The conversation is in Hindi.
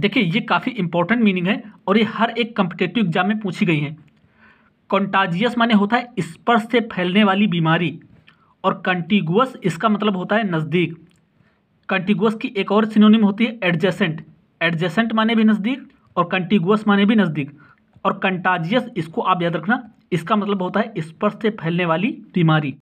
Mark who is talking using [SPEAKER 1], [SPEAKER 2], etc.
[SPEAKER 1] देखिए ये काफ़ी इंपॉर्टेंट मीनिंग है और ये हर एक कम्पिटेटिव एग्जाम में पूछी गई हैं कॉन्टाजियस माने होता है स्पर्श से फैलने वाली बीमारी और कंटिगुअस इसका मतलब होता है नज़दीक कंटिगुअस की एक और सिनोनिम होती है एडजेसेंट एडजेसेंट माने भी नज़दीक और कंटिगुअस माने भी नज़दीक और कंटाजियस इसको आप याद रखना इसका मतलब होता है स्पर्श से फैलने वाली बीमारी